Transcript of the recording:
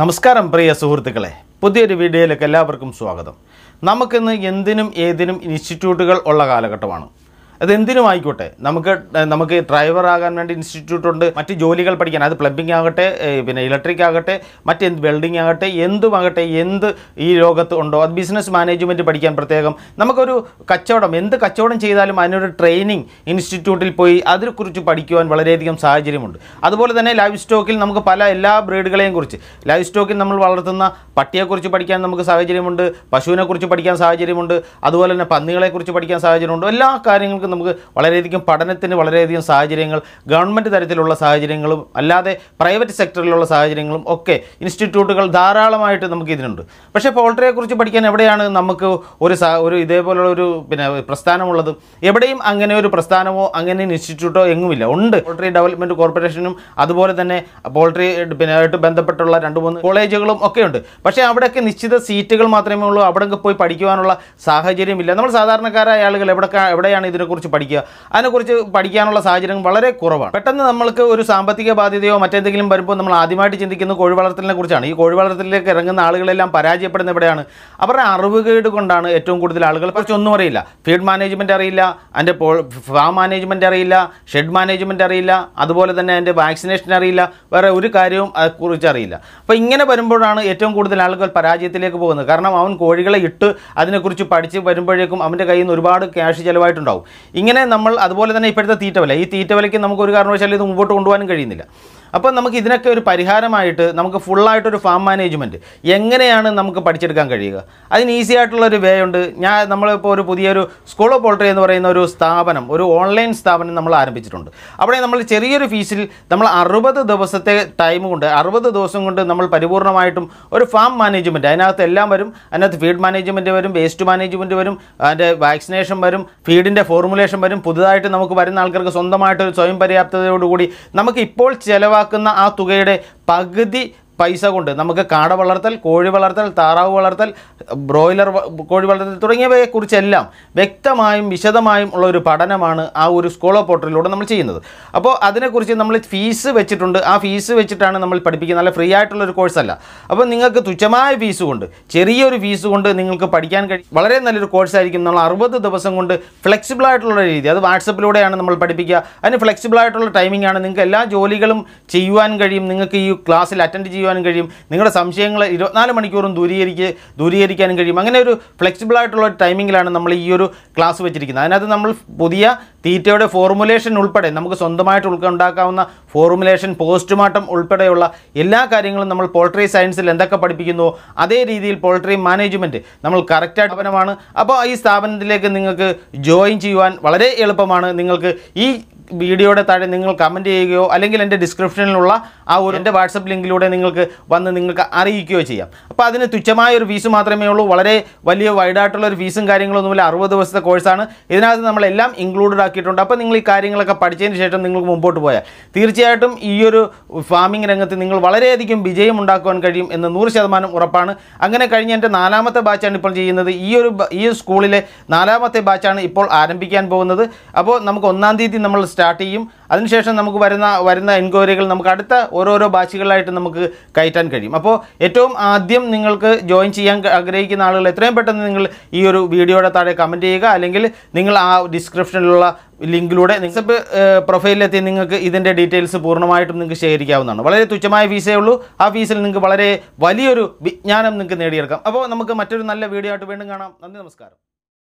നമസ്കാരം പ്രിയ സുഹൃത്തുക്കളെ പുതിയൊരു വീഡിയോയിലേക്ക് എല്ലാവർക്കും സ്വാഗതം നമുക്കിന്ന് എന്തിനും ഏതിനും ഇൻസ്റ്റിറ്റ്യൂട്ടുകൾ ഉള്ള കാലഘട്ടമാണ് അതെന്തിനും ആയിക്കോട്ടെ നമുക്ക് നമുക്ക് ഡ്രൈവർ ആകാൻ വേണ്ടി ഇൻസ്റ്റിറ്റ്യൂട്ട് ഉണ്ട് മറ്റ് ജോലികൾ പഠിക്കാൻ അത് പ്ലംബിംഗ് ആകട്ടെ പിന്നെ ഇലക്ട്രിക് ആകട്ടെ മറ്റെന്ത് വെൽഡിംഗ് ആകട്ടെ എന്തുമാകട്ടെ എന്ത് ഈ ലോകത്ത് ഉണ്ടോ അത് ബിസിനസ് മാനേജ്മെൻറ്റ് പഠിക്കാൻ പ്രത്യേകം നമുക്കൊരു കച്ചവടം എന്ത് കച്ചവടം ചെയ്താലും അതിനൊരു ട്രെയിനിങ് ഇൻസ്റ്റിറ്റ്യൂട്ടിൽ പോയി അതിനെക്കുറിച്ച് പഠിക്കുവാൻ വളരെയധികം സാഹചര്യമുണ്ട് അതുപോലെ തന്നെ ലൈവ് സ്റ്റോക്കിൽ നമുക്ക് പല എല്ലാ ബ്രീഡുകളെയും കുറിച്ച് ലൈവ് സ്റ്റോക്കിൽ നമ്മൾ വളർത്തുന്ന പട്ടിയെക്കുറിച്ച് പഠിക്കാൻ നമുക്ക് സാഹചര്യമുണ്ട് പശുവിനെക്കുറിച്ച് പഠിക്കാൻ സാഹചര്യമുണ്ട് അതുപോലെ തന്നെ പന്നികളെക്കുറിച്ച് പഠിക്കാൻ സാഹചര്യമുണ്ട് എല്ലാ കാര്യങ്ങൾക്കും എല്ലാവർക്കും നമുക്ക് വളരെയധികം പഠനത്തിന് വളരെയധികം സാഹചര്യങ്ങൾ ഗവൺമെൻറ് തരത്തിലുള്ള സാഹചര്യങ്ങളും അല്ലാതെ പ്രൈവറ്റ് സെക്ടറിലുള്ള സാഹചര്യങ്ങളും ഒക്കെ ഇൻസ്റ്റിറ്റ്യൂട്ടുകൾ ധാരാളമായിട്ട് നമുക്ക് ഇതിനുണ്ട് പക്ഷേ പോൾട്രിയെക്കുറിച്ച് പഠിക്കാൻ എവിടെയാണ് നമുക്ക് ഒരു ഒരു ഇതേപോലുള്ള ഒരു പിന്നെ പ്രസ്ഥാനമുള്ളത് എവിടെയും അങ്ങനെ ഒരു പ്രസ്ഥാനമോ അങ്ങനെ ഇൻസ്റ്റിറ്റ്യൂട്ടോ എങ്ങുമില്ല ഉണ്ട് പോൾട്രി ഡെവലപ്മെൻറ്റ് കോർപ്പറേഷനും അതുപോലെ തന്നെ പോൾട്രി പിന്നെ ആയിട്ട് ബന്ധപ്പെട്ടുള്ള രണ്ട് മൂന്ന് കോളേജുകളും ഒക്കെ ഉണ്ട് പക്ഷേ അവിടെയൊക്കെ നിശ്ചിത സീറ്റുകൾ മാത്രമേ ഉള്ളൂ അവിടെ പോയി പഠിക്കുവാനുള്ള സാഹചര്യമില്ല നമ്മൾ സാധാരണക്കാരായ ആളുകൾ എവിടെ എവിടെയാണ് ഇതിനെക്കുറിച്ച് അതിനെക്കുറിച്ച് പഠിക്കുക അതിനെക്കുറിച്ച് പഠിക്കാനുള്ള സാഹചര്യം വളരെ കുറവാണ് പെട്ടെന്ന് നമ്മൾക്ക് ഒരു സാമ്പത്തിക ബാധ്യതയോ മറ്റെന്തെങ്കിലും വരുമ്പോൾ നമ്മൾ ആദ്യമായിട്ട് ചിന്തിക്കുന്ന കോഴി വളർത്തലിനെ കുറിച്ചാണ് ഈ കോഴി വളർത്തലിലേക്ക് ഇറങ്ങുന്ന ആളുകളെല്ലാം പരാജയപ്പെടുന്ന ഇവിടെയാണ് അവരുടെ അറിവുകേട് കൊണ്ടാണ് ഏറ്റവും കൂടുതൽ ആളുകൾ കുറച്ചൊന്നും അറിയില്ല ഫീഡ് മാനേജ്മെന്റ് അറിയില്ല അതിൻ്റെ ഫാം മാനേജ്മെന്റ് അറിയില്ല ഷെഡ് മാനേജ്മെന്റ് അറിയില്ല അതുപോലെ തന്നെ അതിൻ്റെ വാക്സിനേഷൻ അറിയില്ല വേറെ ഒരു കാര്യവും അതിനെക്കുറിച്ച് അറിയില്ല അപ്പോൾ ഇങ്ങനെ വരുമ്പോഴാണ് ഏറ്റവും കൂടുതൽ ആളുകൾ പരാജയത്തിലേക്ക് പോകുന്നത് കാരണം അവൻ കോഴികളെ ഇട്ട് അതിനെക്കുറിച്ച് പഠിച്ച് വരുമ്പോഴേക്കും അവൻ്റെ കയ്യിൽ നിന്ന് ഒരുപാട് ക്യാഷ് ചിലവായിട്ടുണ്ടാവും ഇങ്ങനെ നമ്മൾ അതുപോലെ തന്നെ ഇപ്പോഴത്തെ തീറ്റവല ഈ തീറ്റവലയ്ക്ക് നമുക്ക് ഒരു കാരണവശാലും ഇത് മുമ്പോട്ട് കൊണ്ടുപോകാനും കഴിയുന്നില്ല അപ്പോൾ നമുക്ക് ഇതിനൊക്കെ ഒരു പരിഹാരമായിട്ട് നമുക്ക് ഫുള്ളായിട്ടൊരു ഫാം മാനേജ്മെൻറ്റ് എങ്ങനെയാണ് നമുക്ക് പഠിച്ചെടുക്കാൻ കഴിയുക അതിന് ഈസി ആയിട്ടുള്ള ഒരു വേ ഉണ്ട് ഞാൻ നമ്മളിപ്പോൾ ഒരു പുതിയൊരു സ്കൂൾ ഓഫ് പോൾട്രി എന്ന് പറയുന്ന ഒരു സ്ഥാപനം ഒരു ഓൺലൈൻ സ്ഥാപനം നമ്മൾ ആരംഭിച്ചിട്ടുണ്ട് അവിടെ നമ്മൾ ചെറിയൊരു ഫീസിൽ നമ്മൾ അറുപത് ദിവസത്തെ ടൈം കൊണ്ട് അറുപത് ദിവസം കൊണ്ട് നമ്മൾ പരിപൂർണമായിട്ടും ഒരു ഫാം മാനേജ്മെൻറ്റ് അതിനകത്ത് എല്ലാം വരും അതിനകത്ത് ഫീഡ് മാനേജ്മെൻറ്റ് വരും വേസ്റ്റ് മാനേജ്മെൻറ്റ് വരും അതിൻ്റെ വാക്സിനേഷൻ വരും ഫീഡിൻ്റെ ഫോർമുലേഷൻ വരും പുതുതായിട്ട് നമുക്ക് വരുന്ന ആൾക്കാർക്ക് സ്വന്തമായിട്ട് സ്വയം പര്യാപ്തതയോടുകൂടി നമുക്ക് ഇപ്പോൾ ചിലവ് ചെലവാക്കുന്ന ആ തുകയുടെ പകുതി പൈസ കൊണ്ട് നമുക്ക് കാട വളർത്തൽ കോഴി വളർത്തൽ താറാവ് വളർത്തൽ ബ്രോയിലർ കോഴി വളർത്തൽ തുടങ്ങിയവയെക്കുറിച്ചെല്ലാം വ്യക്തമായും വിശദമായും ഉള്ള ഒരു പഠനമാണ് ആ ഒരു സ്കൂൾ ഓഫ് പോർട്ടലിലൂടെ നമ്മൾ ചെയ്യുന്നത് അപ്പോൾ അതിനെക്കുറിച്ച് നമ്മൾ ഫീസ് വെച്ചിട്ടുണ്ട് ആ ഫീസ് വെച്ചിട്ടാണ് നമ്മൾ പഠിപ്പിക്കുന്നത് നല്ല ഫ്രീ ആയിട്ടുള്ള ഒരു കോഴ്സല്ല അപ്പോൾ നിങ്ങൾക്ക് തുച്ഛമായ ഫീസ് കൊണ്ട് ചെറിയൊരു ഫീസ് കൊണ്ട് നിങ്ങൾക്ക് പഠിക്കാൻ കഴിയും വളരെ നല്ലൊരു കോഴ്സായിരിക്കും നമ്മൾ അറുപത് ദിവസം കൊണ്ട് ഫ്ലെക്സിബിൾ ആയിട്ടുള്ള രീതി അത് വാട്സപ്പിലൂടെയാണ് നമ്മൾ പഠിപ്പിക്കുക അതിന് ഫ്ലെക്സിബിൾ ആയിട്ടുള്ള ടൈമിംഗ് ആണ് നിങ്ങൾക്ക് എല്ലാ ജോലികളും ചെയ്യുവാൻ കഴിയും നിങ്ങൾക്ക് ഈ ക്ലാസ്സിൽ അറ്റൻഡ് ചെയ്യുവാൻ ചെയ്യുവാനും കഴിയും നിങ്ങളുടെ സംശയങ്ങളെ ഇരുപത്തിനാല് മണിക്കൂറും ദൂരീകരിക്ക് ദൂരീകരിക്കാനും കഴിയും അങ്ങനെ ഒരു ഫ്ലെക്സിബിൾ ആയിട്ടുള്ള ടൈമിങ്ങിലാണ് നമ്മൾ ഈ ഒരു ക്ലാസ് വെച്ചിരിക്കുന്നത് അതിനകത്ത് നമ്മൾ പുതിയ തീറ്റയുടെ ഫോർമുലേഷൻ ഉൾപ്പെടെ നമുക്ക് സ്വന്തമായിട്ട് ഉൾക്കൊണ്ടാക്കാവുന്ന ഫോർമുലേഷൻ പോസ്റ്റ്മോർട്ടം ഉൾപ്പെടെയുള്ള എല്ലാ കാര്യങ്ങളും നമ്മൾ പോൾട്രി സയൻസിൽ എന്തൊക്കെ പഠിപ്പിക്കുന്നുവോ അതേ രീതിയിൽ പോൾട്രി മാനേജ്മെൻറ്റ് നമ്മൾ കറക്റ്റായിട്ട് സ്ഥാപനമാണ് അപ്പോൾ ഈ സ്ഥാപനത്തിലേക്ക് നിങ്ങൾക്ക് ജോയിൻ ചെയ്യുവാൻ വളരെ എളുപ്പമാണ് നിങ്ങൾക്ക് ഈ വീഡിയോയുടെ താഴെ നിങ്ങൾ കമൻറ്റ് ചെയ്യുകയോ അല്ലെങ്കിൽ എൻ്റെ ഡിസ്ക്രിപ്ഷനിലുള്ള ആ ഒരു എൻ്റെ വാട്സപ്പ് ലിങ്കിലൂടെ നിങ്ങൾക്ക് വന്ന് നിങ്ങൾക്ക് അറിയിക്കുകയോ ചെയ്യാം അപ്പോൾ അതിന് തുച്ഛമായ ഒരു ഫീസ് മാത്രമേ ഉള്ളൂ വളരെ വലിയ വൈഡായിട്ടുള്ള ഒരു ഫീസും കാര്യങ്ങളൊന്നുമില്ല അറുപത് ദിവസത്തെ കോഴ്സാണ് ഇതിനകത്ത് നമ്മളെല്ലാം ഇൻക്ലൂഡഡ് ആക്കിയിട്ടുണ്ട് അപ്പോൾ നിങ്ങൾ ഈ കാര്യങ്ങളൊക്കെ പഠിച്ചതിന് ശേഷം നിങ്ങൾക്ക് മുമ്പോട്ട് പോയാൽ തീർച്ചയായിട്ടും ഈ ഒരു ഫാമിംഗ് രംഗത്ത് നിങ്ങൾ വളരെയധികം വിജയം ഉണ്ടാക്കുവാൻ കഴിയും എന്ന് നൂറ് ശതമാനം ഉറപ്പാണ് അങ്ങനെ കഴിഞ്ഞ എൻ്റെ നാലാമത്തെ ബാച്ചാണ് ഇപ്പോൾ ചെയ്യുന്നത് ഈ ഒരു ഈ സ്കൂളിലെ നാലാമത്തെ ബാച്ചാണ് ഇപ്പോൾ ആരംഭിക്കാൻ പോകുന്നത് അപ്പോൾ നമുക്ക് ഒന്നാം തീയതി നമ്മൾ സ്റ്റാർട്ട് ചെയ്യും അതിനുശേഷം നമുക്ക് വരുന്ന വരുന്ന എൻക്വയറികൾ നമുക്ക് അടുത്ത ഓരോരോ ബാച്ചുകളായിട്ട് നമുക്ക് കയറ്റാൻ കഴിയും അപ്പോൾ ഏറ്റവും ആദ്യം നിങ്ങൾക്ക് ജോയിൻ ചെയ്യാൻ ആഗ്രഹിക്കുന്ന ആളുകൾ എത്രയും പെട്ടെന്ന് നിങ്ങൾ ഈ ഒരു വീഡിയോയുടെ താഴെ കമൻറ്റ് ചെയ്യുക അല്ലെങ്കിൽ നിങ്ങൾ ആ ഡിസ്ക്രിപ്ഷനിലുള്ള ലിങ്കിലൂടെ നിങ്ങളുടെ പ്രൊഫൈലിലെത്തി നിങ്ങൾക്ക് ഇതിൻ്റെ ഡീറ്റെയിൽസ് പൂർണ്ണമായിട്ടും നിങ്ങൾക്ക് ശേഖരിക്കാവുന്നതാണ് വളരെ തുച്ഛമായ ഫീസേ ഉള്ളൂ ആ ഫീസിൽ നിങ്ങൾക്ക് വളരെ വലിയൊരു വിജ്ഞാനം നിങ്ങൾക്ക് നേടിയെടുക്കാം അപ്പോൾ നമുക്ക് മറ്റൊരു നല്ല വീഡിയോ ആയിട്ട് വീണ്ടും കാണാം നന്ദി നമസ്കാരം